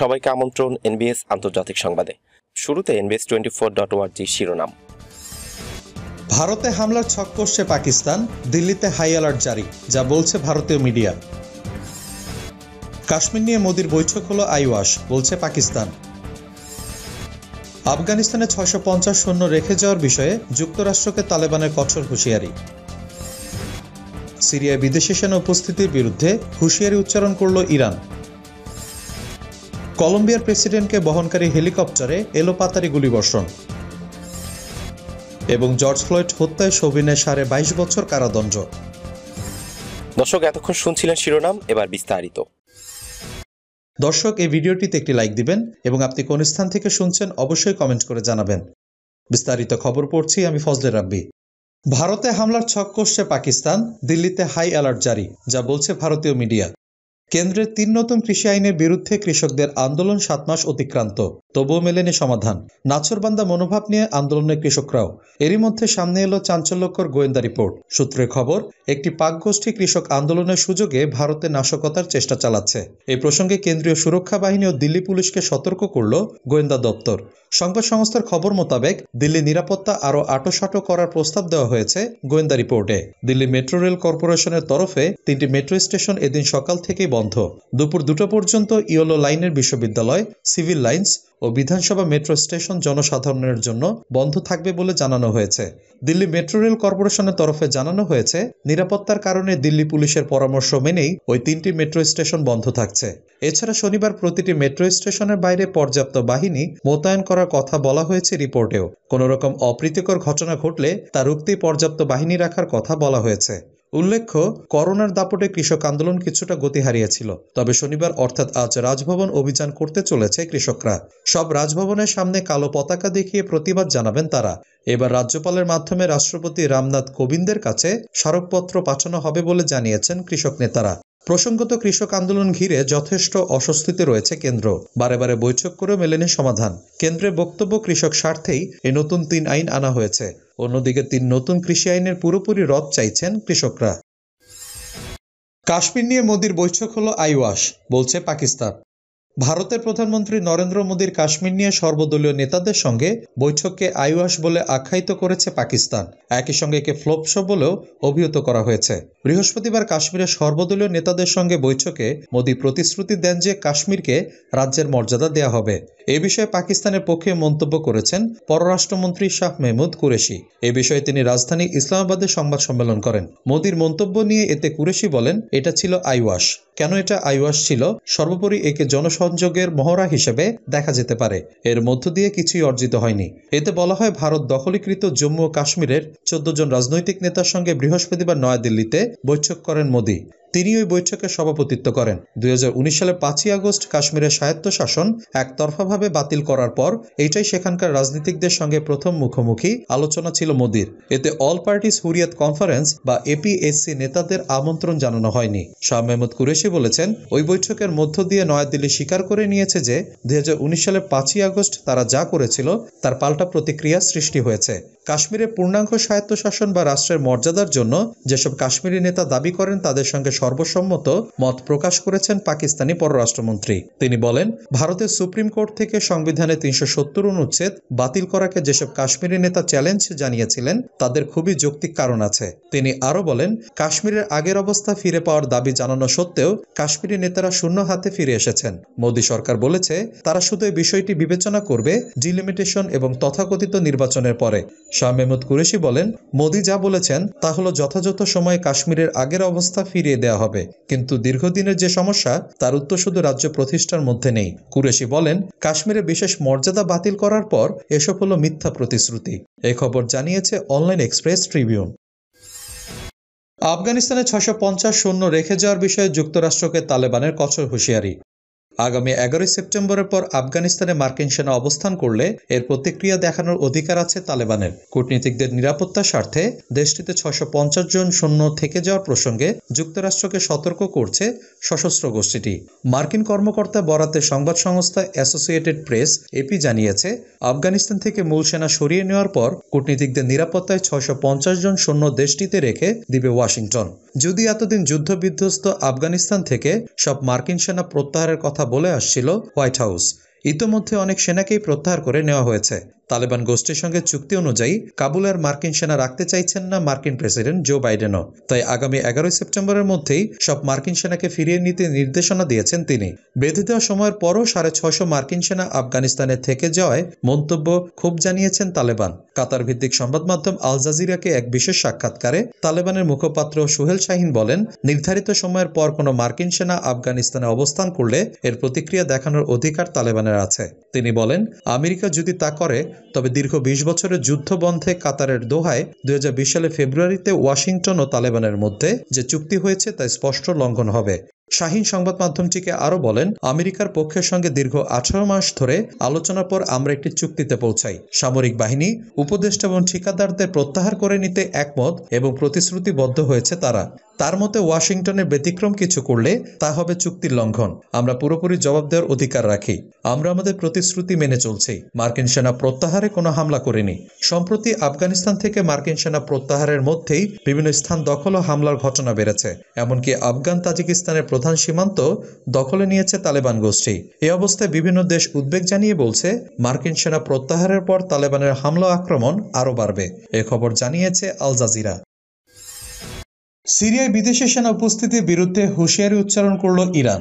সবাইকে আমন্ত্রণ এনবিএস আন্তর্জাতিক সংবাদে শুরুতে এনবিএস টোয়েন্টি ফোর ডট ওয়ার্জি শিরোনাম ভারতে হামলার ছক করছে পাকিস্তান দিল্লিতে হাই অ্যালার্ট জারি যা বলছে ভারতীয় মিডিয়া কাশ্মীর নিয়ে মোদির বৈঠক হলো আইওয়াশ বলছে পাকিস্তান আফগানিস্তানে ছয়শো পঞ্চাশ সৈন্য রেখে যাওয়ার বিষয়ে যুক্তরাষ্ট্রকে তালেবানের কঠোর হুঁশিয়ারি সিরিয়ায় বিদেশি সেনা উপস্থিতির বিরুদ্ধে হুঁশিয়ারি উচ্চারণ করল ইরান কলম্বিয়ার প্রেসিডেন্টকে বহনকারী হেলিকপ্টারে এলোপাতারি গুলিবর্ষণ এবং জর্জ ফ্লয়েড হত্যায় সবিনের সাড়ে বাইশ বছর কারাদণ্ড দর্শক এতক্ষণ শুনছিলেন শিরোনাম এবার বিস্তারিত দর্শক এই ভিডিওটিতে একটি লাইক দিবেন এবং আপনি কোন স্থান থেকে শুনছেন অবশ্যই কমেন্ট করে জানাবেন বিস্তারিত খবর পড়ছি আমি ফজলে রাব্বি ভারতে হামলার ছক কষছে পাকিস্তান দিল্লিতে হাই অ্যালার্ট জারি যা বলছে ভারতীয় মিডিয়া কেন্দ্রের তিন নতুন কৃষি আইনের বিরুদ্ধে কৃষকদের আন্দোলন সাত মাস অতিক্রান্ত তবুও মেলেনি সমাধান নাচরবান্দা মনোভাব নিয়ে আন্দোলনের কৃষকরাও এরই মধ্যে সামনে এলো চাঞ্চল্যকর গোয়েন্দা রিপোর্ট সূত্রে খবর একটি পাক গোষ্ঠী কৃষক আন্দোলনের সুযোগে ভারতে নাশকতার চেষ্টা চালাচ্ছে এই প্রসঙ্গে কেন্দ্রীয় সুরক্ষা বাহিনী ও দিল্লি পুলিশকে সতর্ক করল গোয়েন্দা দপ্তর সংবাদ সংস্থার খবর মোতাবেক দিল্লির নিরাপত্তা আরও আটোসাটো করার প্রস্তাব দেওয়া হয়েছে গোয়েন্দা রিপোর্টে দিল্লি মেট্রো রেল কর্পোরেশনের তরফে তিনটি মেট্রো স্টেশন এদিন সকাল থেকেই বন্ধ দুপুর দুটো পর্যন্ত ইয়োলো লাইনের বিশ্ববিদ্যালয় সিভিল লাইন্স ও বিধানসভা মেট্রো স্টেশন জনসাধারণের জন্য বন্ধ থাকবে বলে জানানো হয়েছে দিল্লি মেট্রো রেল কর্পোরেশনের তরফে জানানো হয়েছে নিরাপত্তার কারণে দিল্লি পুলিশের পরামর্শ মেনেই ওই তিনটি মেট্রো স্টেশন বন্ধ থাকছে এছাড়া শনিবার প্রতিটি মেট্রো স্টেশনের বাইরে পর্যাপ্ত বাহিনী মোতায়েন করার কথা বলা হয়েছে রিপোর্টেও কোনো রকম অপ্রীতিকর ঘটনা ঘটলে তা রুখতেই পর্যাপ্ত বাহিনী রাখার কথা বলা হয়েছে উল্লেখ্য করোনার দাপটে কৃষক আন্দোলন কিছুটা গতি হারিয়েছিল তবে শনিবার অর্থাৎ আজ রাজভবন অভিযান করতে চলেছে কৃষকরা সব রাজভবনের সামনে কালো পতাকা দেখিয়ে প্রতিবাদ জানাবেন তারা এবার রাজ্যপালের মাধ্যমে রাষ্ট্রপতি রামনাথ কোবিন্দের কাছে স্মারকপত্র পাঠানো হবে বলে জানিয়েছেন কৃষক নেতারা প্রসঙ্গত কৃষক আন্দোলন ঘিরে যথেষ্ট অস্বস্তিতে রয়েছে কেন্দ্র বারে বারে বৈঠক করে মেলেনি সমাধান কেন্দ্রে বক্তব্য কৃষক স্বার্থেই এই নতুন তিন আইন আনা হয়েছে অন্যদিকে তিন নতুন কৃষি আইনের পুরোপুরি রদ চাইছেন কৃষকরা কাশ্মীর নিয়ে মোদির বৈঠক হলো আইওয়াস বলছে পাকিস্তান ভারতের প্রধানমন্ত্রী নরেন্দ্র মোদীর কাশ্মীর নিয়ে সর্বদলীয় নেতাদের সঙ্গে বৈঠককে আইওয়াস বলে আখ্যায়িত করেছে পাকিস্তান একই সঙ্গে একে ফ্লোপস বলেও অভিহিত করা হয়েছে বৃহস্পতিবার কাশ্মীরের সর্বদলীয় নেতাদের সঙ্গে বৈঠকে মোদী প্রতিশ্রুতি দেন যে কাশ্মীরকে রাজ্যের মর্যাদা দেয়া হবে এ বিষয়ে পাকিস্তানের পক্ষে মন্তব্য করেছেন পররাষ্ট্রমন্ত্রী শাহ মেহমুদ কুরেশি এ বিষয়ে তিনি রাজধানী ইসলামাবাদে সংবাদ সম্মেলন করেন মোদীর মন্তব্য নিয়ে এতে কুরেশি বলেন এটা ছিল আইওয়াস কেন এটা আইওয়াস ছিল সর্বোপরি একে জনসহ সংযোগের মহড়া হিসেবে দেখা যেতে পারে এর মধ্য দিয়ে কিছুই অর্জিত হয়নি এতে বলা হয় ভারত দখলীকৃত জম্মু ও কাশ্মীরের চোদ্দ জন রাজনৈতিক নেতার সঙ্গে বৃহস্পতিবার নয়াদিল্লিতে বৈঠক করেন মোদী তিনি ওই বৈঠকে সভাপতিত্ব করেন দুই সালে পাঁচই আগস্ট কাশ্মীরের স্বায়ত্তশাসন একতরফাভাবে বাতিল করার পর এইটাই সেখানকার রাজনীতিকদের সঙ্গে প্রথম মুখোমুখি আলোচনা ছিল মোদির এতে অল পার্টিস হুরিয়াত কনফারেন্স বা এপিএসসি নেতাদের আমন্ত্রণ জানানো হয়নি শাহ মেহমুদ কুরেশি বলেছেন ওই বৈঠকের মধ্য দিয়ে নয়াদিল্লি স্বীকার করে নিয়েছে যে দুই সালে পাঁচই আগস্ট তারা যা করেছিল তার পাল্টা প্রতিক্রিয়া সৃষ্টি হয়েছে কাশ্মীরে পূর্ণাঙ্গ স্বায়ত্তশাসন বা রাষ্ট্রের মর্যাদার জন্য যেসব কাশ্মীরি নেতা দাবি করেন তাদের সঙ্গে সর্বসম্মত মত প্রকাশ করেছেন পাকিস্তানি পররাষ্ট্রমন্ত্রী তিনি বলেন ভারতের সুপ্রিম কোর্ট থেকে সংবিধানে তিনশো সত্তর অনুচ্ছেদ বাতিল করাকে যেসব কাশ্মীরি নেতা চ্যালেঞ্জ জানিয়েছিলেন তাদের খুবই যৌক্তিক কারণ আছে তিনি আরও বলেন কাশ্মীরের আগের অবস্থা ফিরে পাওয়ার দাবি জানানো সত্ত্বেও কাশ্মীরি নেতারা শূন্য হাতে ফিরে এসেছেন মোদী সরকার বলেছে তারা শুধু এই বিষয়টি বিবেচনা করবে ডিলিমিটেশন এবং তথাকথিত নির্বাচনের পরে শাহ মেহমুদ কুরেশি বলেন মোদী যা বলেছেন তা হল যথাযথ সময়ে কাশ্মীরের আগের অবস্থা ফিরিয়ে দেওয়া দেওয়া হবে কিন্তু দীর্ঘদিনের যে সমস্যা তার উত্তর শুধু রাজ্য প্রতিষ্ঠার মধ্যে নেই কুরেশি বলেন কাশ্মীরে বিশেষ মর্যাদা বাতিল করার পর এসব হলো মিথ্যা প্রতিশ্রুতি এ খবর জানিয়েছে অনলাইন এক্সপ্রেস ট্রিবিউন আফগানিস্তানে ছশো পঞ্চাশ শূন্য রেখে যাওয়ার বিষয়ে যুক্তরাষ্ট্রকে তালেবানের কঠোর হুঁশিয়ারি আগামী এগারোই সেপ্টেম্বরের পর আফগানিস্তানে মার্কিন সেনা অবস্থান করলে এর প্রতিক্রিয়া দেখানোর অধিকার আছে তালেবানের কূটনীতিকদের নিরাপত্তার স্বার্থে দেশটিতে ছশো জন সৈন্য থেকে যাওয়ার প্রসঙ্গে যুক্তরাষ্ট্রকে সতর্ক করছে সশস্ত্র গোষ্ঠীটি মার্কিন কর্মকর্তা বরাতে সংবাদ সংস্থা অ্যাসোসিয়েটেড প্রেস এপি জানিয়েছে আফগানিস্তান থেকে মূল সেনা সরিয়ে নেওয়ার পর কূটনীতিকদের নিরাপত্তায় পঞ্চাশ জন সৈন্য দেশটিতে রেখে দিবে ওয়াশিংটন যদি এতদিন যুদ্ধবিধ্বস্ত আফগানিস্তান থেকে সব মার্কিন সেনা প্রত্যাহারের কথা বলে আসছিল হোয়াইট হাউস ইতোমধ্যে অনেক সেনাকেই প্রত্যাহার করে নেওয়া হয়েছে তালেবান গোষ্ঠীর সঙ্গে চুক্তি অনুযায়ী কাবুলের মার্কিন সেনা রাখতে চাইছেন না মার্কিন প্রেসিডেন্ট জো বাইডেনও তাই আগামী এগারোই সেপ্টেম্বরের মধ্যেই সব মার্কিন সেনাকে ফিরিয়ে নিতে নির্দেশনা দিয়েছেন তিনি বেঁধে দেওয়া সময়ের পরও সাড়ে ছশো মার্কিন সেনা আফগানিস্তানে থেকে যাওয়ায় মন্তব্য খুব জানিয়েছেন তালেবান কাতার ভিত্তিক সংবাদ মাধ্যম আল জাজিরাকে এক বিশেষ সাক্ষাৎকারে তালেবানের মুখপাত্র সুহেল শাহিন বলেন নির্ধারিত সময়ের পর কোনো মার্কিন সেনা আফগানিস্তানে অবস্থান করলে এর প্রতিক্রিয়া দেখানোর অধিকার তালেবানের আছে তিনি বলেন আমেরিকা যদি তা করে তবে দীর্ঘ ২০ বছরের যুদ্ধবন্ধে কাতারের দোহায় দুই সালে ফেব্রুয়ারিতে ওয়াশিংটন ও তালেবানের মধ্যে যে চুক্তি হয়েছে তা স্পষ্ট লঙ্ঘন হবে শাহীন সংবাদ মাধ্যমটিকে আরও বলেন আমেরিকার পক্ষের সঙ্গে দীর্ঘ আঠারো মাস ধরে আলোচনার পর আমরা একটি চুক্তিতে পৌঁছাই সামরিক বাহিনী উপদেষ্টা এবং ঠিকাদারদের প্রত্যাহার করে নিতে একমত এবং প্রতিশ্রুতিবদ্ধ হয়েছে তারা তার মতে ওয়াশিংটনের ব্যতিক্রম কিছু করলে তা হবে চুক্তির লঙ্ঘন আমরা পুরোপুরি জবাব দেওয়ার অধিকার রাখি আমরা আমাদের প্রতিশ্রুতি মেনে চলছি মার্কিন সেনা প্রত্যাহারে কোনো হামলা করেনি সম্প্রতি আফগানিস্তান থেকে মার্কিন সেনা প্রত্যাহারের মধ্যেই বিভিন্ন স্থান দখল ও হামলার ঘটনা বেড়েছে এমনকি আফগান তাজিকিস্তানের প্রধান সীমান্ত দখলে নিয়েছে তালেবান গোষ্ঠী এ অবস্থায় বিভিন্ন দেশ উদ্বেগ জানিয়ে বলছে মার্কিন সেনা প্রত্যাহারের পর তালেবানের হামলা আক্রমণ আরও বাড়বে এ খবর জানিয়েছে আল জাজিরা সিরিয়ায় বিদেশি সেনা উপস্থিতির বিরুদ্ধে হুঁশিয়ারি উচ্চারণ করল ইরান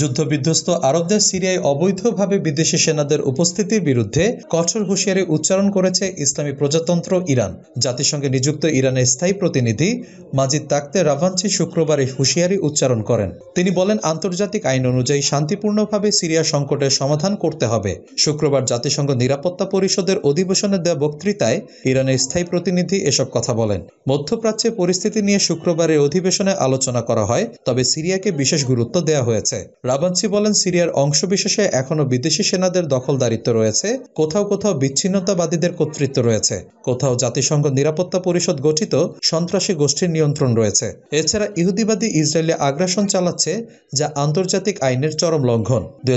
যুদ্ধবিধ্বস্ত আরবদের সিরিয়ায় অবৈধভাবে বিদেশি সেনাদের উপস্থিতির বিরুদ্ধে কঠোর হুঁশিয়ারি উচ্চারণ করেছে ইসলামী প্রজাতন্ত্র ইরান জাতিসংঘে নিযুক্ত ইরানের স্থায়ী প্রতিনিধি মাজিদ তাকতে রাভানচি শুক্রবার এই হুঁশিয়ারি উচ্চারণ করেন তিনি বলেন আন্তর্জাতিক আইন অনুযায়ী শান্তিপূর্ণভাবে সিরিয়া সংকটের সমাধান করতে হবে শুক্রবার জাতিসংঘ নিরাপত্তা পরিষদের অধিবেশনে দেওয়া বক্তৃতায় ইরানের স্থায়ী প্রতিনিধি এসব কথা বলেন মধ্যপ্রাচ্যে পরিস্থিতি নিয়ে শুক্রবারের অধিবেশনে আলোচনা করা হয় তবে সিরিয়াকে বিশেষ গুরুত্ব দেওয়া হয়েছে রাবানসি বলেন সিরিয়ার অংশবিশেষে এখনও বিদেশি সেনাদের দখলদারিত্ব রয়েছে কোথাও কোথাও বিচ্ছিন্নতাবাদীদের কর্তৃত্ব রয়েছে কোথাও জাতিসংঘ নিরাপত্তা পরিষদ গঠিত সন্ত্রাসী গোষ্ঠীর নিয়ন্ত্রণ রয়েছে এছাড়া ইহুদিবাদী ইসরায়েলে আগ্রাসন চালাচ্ছে যা আন্তর্জাতিক আইনের চরম লঙ্ঘন দুই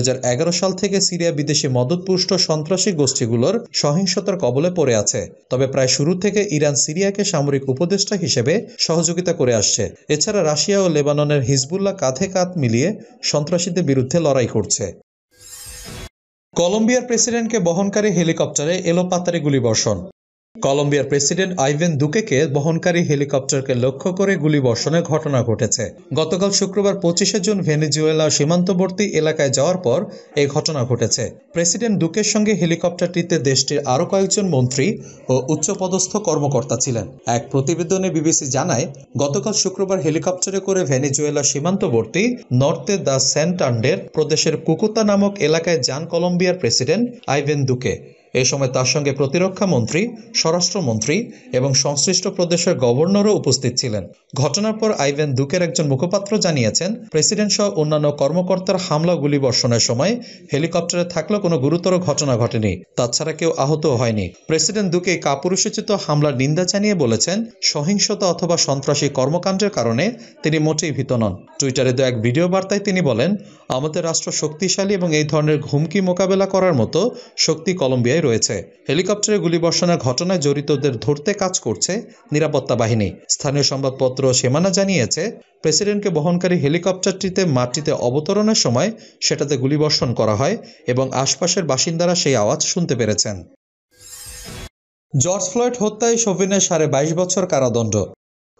সাল থেকে সিরিয়া বিদেশি মদতপুষ্ট সন্ত্রাসী গোষ্ঠীগুলোর সহিংসতার কবলে পড়ে আছে তবে প্রায় শুরু থেকে ইরান সিরিয়াকে সামরিক উপদেষ্টা হিসেবে সহযোগিতা করে আসছে এছাড়া রাশিয়া ও লেবাননের হিজবুল্লাহ কাঁধে কাঁধ মিলিয়ে সন্ত্রাস সন্ত্রাসীদের বিরুদ্ধে লড়াই করছে কলম্বিয়ার প্রেসিডেন্টকে বহনকারী হেলিকপ্টারে এলোপাতারি গুলিবর্ষণ কলম্বিয়ার প্রেসিডেন্ট আইভেন দুকেকে বহনকারী হেলিকপ্টারকে লক্ষ্য করে গুলিবর্ষণের ঘটনা ঘটেছে গতকাল শুক্রবার পঁচিশে জুন ভেনিজুয়েলা সীমান্তবর্তী এলাকায় যাওয়ার পর এই ঘটনা ঘটেছে প্রেসিডেন্ট দুকের সঙ্গে হেলিকপ্টারটিতে দেশটির আরও কয়েকজন মন্ত্রী ও উচ্চপদস্থ কর্মকর্তা ছিলেন এক প্রতিবেদনে বিবিসি জানায় গতকাল শুক্রবার হেলিকপ্টারে করে ভেনিজুয়েলা সীমান্তবর্তী নর্থে দ্য সেন্টান্ডের প্রদেশের কুকুতা নামক এলাকায় যান কলম্বিয়ার প্রেসিডেন্ট আইভেন দুকে এ সময় তার সঙ্গে প্রতিরক্ষা মন্ত্রী স্বরাষ্ট্রমন্ত্রী এবং সংশ্লিষ্ট প্রদেশের গভর্নরও উপস্থিত ছিলেন ঘটনার পর আইভেন দুকের একজন মুখপাত্র জানিয়েছেন প্রেসিডেন্ট সহ অন্যান্য কর্মকর্তার হামলা গুলি বর্ষণের সময় হেলিকপ্টারে থাকলেও কোনো গুরুতর ঘটনা ঘটেনি তাছাড়া কেউ আহত হয়নি প্রেসিডেন্ট দুকে কাপুরুষোচিত হামলার নিন্দা জানিয়ে বলেছেন সহিংসতা অথবা সন্ত্রাসী কর্মকাণ্ডের কারণে তিনি মোটেই ভীত নন টুইটারে দু এক ভিডিও বার্তায় তিনি বলেন আমাদের রাষ্ট্র শক্তিশালী এবং এই ধরনের হুমকি মোকাবেলা করার মতো শক্তি কলম্বিয়ায় পর্যায়ে রয়েছে হেলিকপ্টারে গুলিবর্ষণের ঘটনায় জড়িতদের ধরতে কাজ করছে নিরাপত্তা বাহিনী স্থানীয় সংবাদপত্র সেমানা জানিয়েছে প্রেসিডেন্টকে বহনকারী হেলিকপ্টারটিতে মাটিতে অবতরণের সময় সেটাতে গুলিবর্ষণ করা হয় এবং আশপাশের বাসিন্দারা সেই আওয়াজ শুনতে পেরেছেন জর্জ ফ্লয়েড হত্যায় শোভিনের সাড়ে বাইশ বছর কারাদণ্ড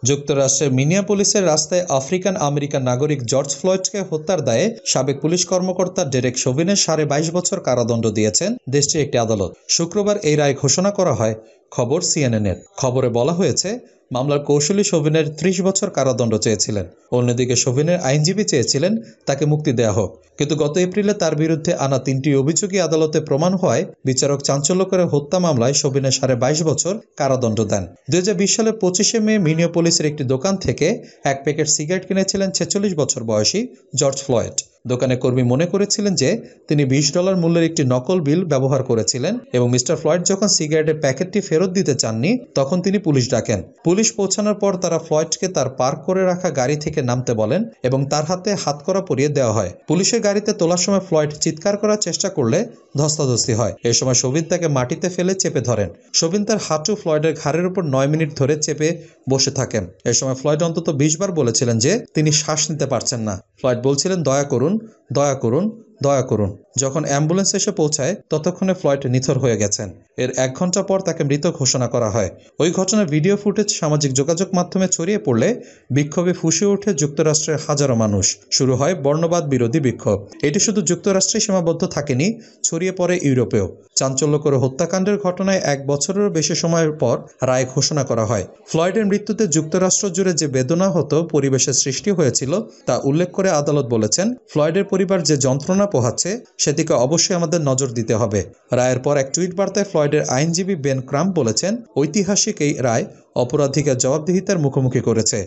যুক্তরাষ্ট্রের মিনিয়াপোলিসের রাস্তায় আফ্রিকান আমেরিকান নাগরিক জর্জ ফ্লয়েডকে হত্যার দায়ে সাবেক পুলিশ কর্মকর্তা ডেরেক সোভিনের সাড়ে বাইশ বছর কারাদণ্ড দিয়েছেন দেশটির একটি আদালত শুক্রবার এই রায় ঘোষণা করা হয় খবর সিএনএনের খবরে বলা হয়েছে মামলার কৌশলী শোভিনের ত্রিশ বছর কারাদণ্ড চেয়েছিলেন অন্যদিকে শোভিনের আইনজীবী চেয়েছিলেন তাকে মুক্তি দেয়া হোক কিন্তু গত এপ্রিলে তার বিরুদ্ধে আনা তিনটি অভিযোগই আদালতে প্রমাণ হয় বিচারক চাঞ্চল্যকরের হত্যা মামলায় শোভিনের সাড়ে বাইশ বছর কারাদণ্ড দেন দুই সালে পঁচিশে মে মিনিওপোলিসের একটি দোকান থেকে এক প্যাকেট সিগারেট কিনেছিলেন ছেচল্লিশ বছর বয়সী জর্জ ফ্লয়েড দোকানে কর্মী মনে করেছিলেন যে তিনি বিশ ডলার মূল্যের একটি নকল বিল ব্যবহার করেছিলেন এবং মিস্টার ফ্লয়েড যখন সিগারেটের প্যাকেটটি ফেরত দিতে চাননি তখন তিনি পুলিশ ডাকেন পুলিশ পৌঁছানোর পর তারা ফ্লয়েডকে তার পার্ক করে রাখা গাড়ি থেকে নামতে বলেন এবং তার হাতে হাতকড়া পরিয়ে দেওয়া হয় পুলিশের গাড়িতে তোলার সময় ফ্লয়েড চিৎকার করার চেষ্টা করলে ধস্তাধস্তি হয় এ সময় শোভিন তাকে মাটিতে ফেলে চেপে ধরেন শোভিন তার হাঁটু ফ্লয়েডের ঘাড়ের উপর নয় মিনিট ধরে চেপে বসে থাকেন এ সময় ফ্লয়েড অন্তত বিশ বার বলেছিলেন যে তিনি শ্বাস নিতে পারছেন না ফ্লয়েড বলছিলেন দয়া করুন করুন দয়া করুন দয়া করুন যখন অ্যাম্বুলেন্স এসে পৌঁছায় ততক্ষণে ফ্লয়েড নিথর হয়ে গেছেন এর এক ঘন্টা পর তাকে মৃত ঘোষণা করা হয় ওই ঘটনার ভিডিও ফুটেজ সামাজিক যোগাযোগ মাধ্যমে ছড়িয়ে পড়লে বিক্ষোভে ফুসে ওঠে যুক্তরাষ্ট্রের হাজারো মানুষ শুরু হয় বর্ণবাদ বিরোধী বিক্ষোভ এটি শুধু যুক্তরাষ্ট্রে সীমাবদ্ধ থাকেনি ছড়িয়ে পড়ে ইউরোপেও চাঞ্চল্যকর হত্যাকাণ্ডের ঘটনায় এক বছরেরও বেশি সময়ের পর রায় ঘোষণা করা হয় ফ্লয়েডের মৃত্যুতে যুক্তরাষ্ট্র জুড়ে যে বেদনা হতো পরিবেশের সৃষ্টি হয়েছিল তা উল্লেখ করে আদালত বলেছেন ফ্লয়েডের পরিবার যে যন্ত্রণা পোহাচ্ছে সেদিকে অবশ্যই আমাদের নজর দিতে হবে রায়ের পর এক টুইট বার্তায় ফ্লয়েডের আইনজীবী বেন ক্রাম বলেছেন ঐতিহাসিক এই রায় অপরাধীকে জবাবদিহিতার মুখোমুখি করেছে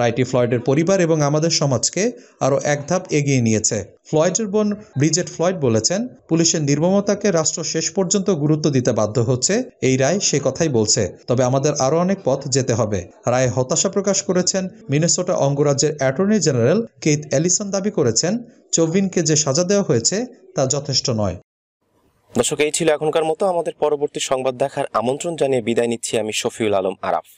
রাইটি ফ্লয়েডের পরিবার এবং আমাদের সমাজকে আরও এক ধাপ এগিয়ে নিয়েছে ফ্লয়েডের বোন ব্রিজেট ফ্লয়েড বলেছেন পুলিশের নির্মমতাকে রাষ্ট্র শেষ পর্যন্ত গুরুত্ব দিতে বাধ্য হচ্ছে এই রায় সে কথাই বলছে তবে আমাদের আরও অনেক পথ যেতে হবে রায়ে হতাশা প্রকাশ করেছেন মিনেসোটা অঙ্গরাজ্যের অ্যাটর্নি জেনারেল কেইথ অ্যালিসন দাবি করেছেন চৌবিনকে যে সাজা দেওয়া হয়েছে তা যথেষ্ট নয় দর্শক এই ছিল এখনকার মতো আমাদের পরবর্তী সংবাদ দেখার আমন্ত্রণ জানিয়ে বিদায় নিচ্ছি আমি শফিউল আলম আরাফ